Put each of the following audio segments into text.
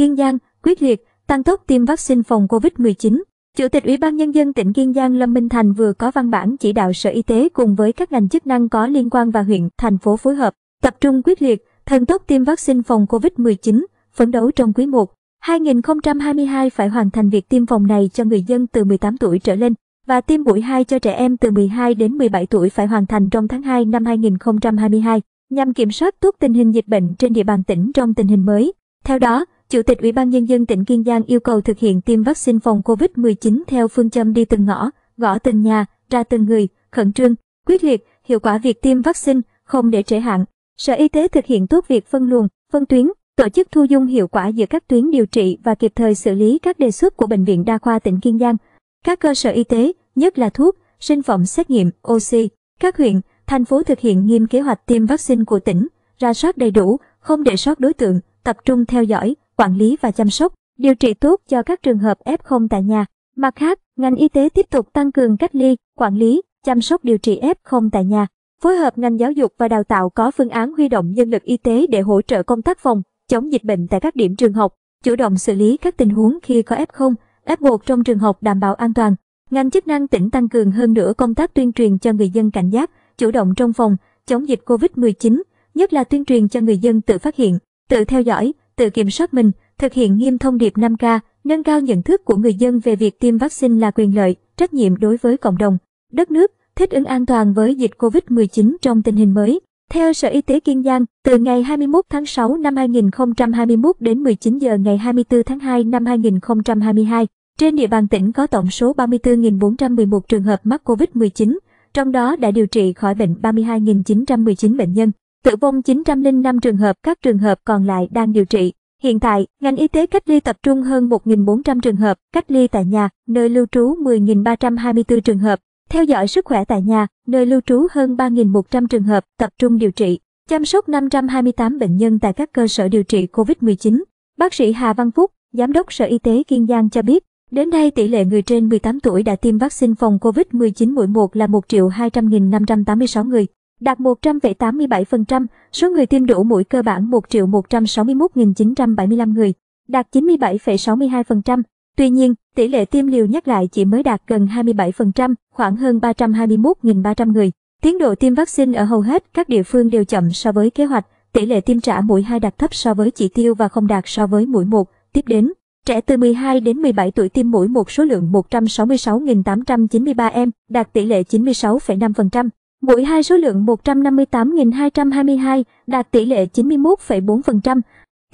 Kiên Giang quyết liệt tăng tốc tiêm vaccine phòng COVID-19. Chủ tịch Ủy ban Nhân dân tỉnh Kiên Giang Lâm Minh Thành vừa có văn bản chỉ đạo Sở Y tế cùng với các ngành chức năng có liên quan và huyện, thành phố phối hợp, tập trung quyết liệt, thần tốc tiêm vaccine phòng COVID-19, phấn đấu trong quý 1. 2022 phải hoàn thành việc tiêm phòng này cho người dân từ 18 tuổi trở lên và tiêm mũi 2 cho trẻ em từ 12 đến 17 tuổi phải hoàn thành trong tháng 2 năm 2022 nhằm kiểm soát tốt tình hình dịch bệnh trên địa bàn tỉnh trong tình hình mới. Theo đó, Chủ tịch Ủy ban Nhân dân tỉnh Kiên Giang yêu cầu thực hiện tiêm vaccine phòng COVID-19 theo phương châm đi từng ngõ, gõ từng nhà, ra từng người, khẩn trương, quyết liệt, hiệu quả việc tiêm vaccine, không để trễ hạn. Sở Y tế thực hiện tốt việc phân luồng, phân tuyến, tổ chức thu dung hiệu quả giữa các tuyến điều trị và kịp thời xử lý các đề xuất của Bệnh viện Đa khoa tỉnh Kiên Giang. Các cơ sở y tế, nhất là thuốc, sinh phẩm xét nghiệm, oxy, các huyện, thành phố thực hiện nghiêm kế hoạch tiêm vaccine của tỉnh, ra soát đầy đủ, không để sót đối tượng, tập trung theo dõi, quản lý và chăm sóc, điều trị tốt cho các trường hợp F0 tại nhà. Mặt khác, ngành y tế tiếp tục tăng cường cách ly, quản lý, chăm sóc điều trị F0 tại nhà, phối hợp ngành giáo dục và đào tạo có phương án huy động nhân lực y tế để hỗ trợ công tác phòng, chống dịch bệnh tại các điểm trường học, chủ động xử lý các tình huống khi có F0, F1 trong trường học đảm bảo an toàn. Ngành chức năng tỉnh tăng cường hơn nữa công tác tuyên truyền cho người dân cảnh giác, chủ động trong phòng, chống dịch COVID-19, nhất là tuyên truyền cho người dân tự phát hiện, tự theo dõi, tự kiểm soát mình, thực hiện nghiêm thông điệp 5K, nâng cao nhận thức của người dân về việc tiêm vaccine là quyền lợi, trách nhiệm đối với cộng đồng, đất nước, thích ứng an toàn với dịch COVID-19 trong tình hình mới. Theo Sở Y tế Kiên Giang, từ ngày 21 tháng 6 năm 2021 đến 19 giờ ngày 24 tháng 2 năm 2022, trên địa bàn tỉnh có tổng số 34.411 trường hợp mắc COVID-19, trong đó đã điều trị khỏi bệnh 32.919 bệnh nhân tử vong 905 trường hợp, các trường hợp còn lại đang điều trị. Hiện tại, ngành y tế cách ly tập trung hơn 1.400 trường hợp, cách ly tại nhà, nơi lưu trú 10.324 trường hợp, theo dõi sức khỏe tại nhà, nơi lưu trú hơn 3.100 trường hợp, tập trung điều trị, chăm sóc 528 bệnh nhân tại các cơ sở điều trị COVID-19. Bác sĩ Hà Văn Phúc, Giám đốc Sở Y tế Kiên Giang cho biết, đến nay tỷ lệ người trên 18 tuổi đã tiêm vaccine phòng COVID-19 mũi 1 là 1.200.586 người đạt 100,87%, số người tiêm đủ mũi cơ bản 1.161.975 người, đạt 97,62%. Tuy nhiên, tỷ lệ tiêm liều nhắc lại chỉ mới đạt gần 27%, khoảng hơn 321.300 người. Tiến độ tiêm vaccine ở hầu hết các địa phương đều chậm so với kế hoạch, tỷ lệ tiêm trả mũi 2 đạt thấp so với chỉ tiêu và không đạt so với mũi 1. Tiếp đến, trẻ từ 12 đến 17 tuổi tiêm mũi một số lượng 166.893 em, đạt tỷ lệ 96,5%. Mũi 2 số lượng 158.222 đạt tỷ lệ 91,4%.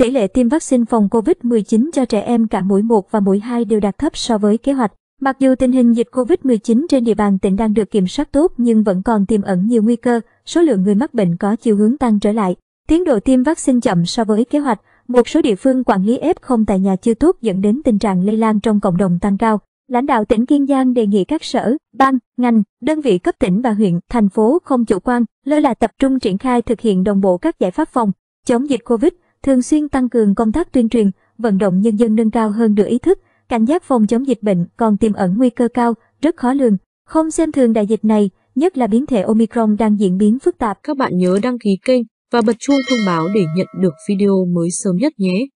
Tỷ lệ tiêm vaccine phòng COVID-19 cho trẻ em cả mũi 1 và mũi 2 đều đạt thấp so với kế hoạch. Mặc dù tình hình dịch COVID-19 trên địa bàn tỉnh đang được kiểm soát tốt nhưng vẫn còn tiềm ẩn nhiều nguy cơ, số lượng người mắc bệnh có chiều hướng tăng trở lại. Tiến độ tiêm vaccine chậm so với kế hoạch, một số địa phương quản lý F0 tại nhà chưa tốt dẫn đến tình trạng lây lan trong cộng đồng tăng cao. Lãnh đạo tỉnh Kiên Giang đề nghị các sở, ban, ngành, đơn vị cấp tỉnh và huyện, thành phố không chủ quan, lơ là tập trung triển khai thực hiện đồng bộ các giải pháp phòng chống dịch Covid, thường xuyên tăng cường công tác tuyên truyền, vận động nhân dân nâng cao hơn nữa ý thức, cảnh giác phòng chống dịch bệnh còn tiềm ẩn nguy cơ cao, rất khó lường. Không xem thường đại dịch này, nhất là biến thể Omicron đang diễn biến phức tạp. Các bạn nhớ đăng ký kênh và bật chuông thông báo để nhận được video mới sớm nhất nhé.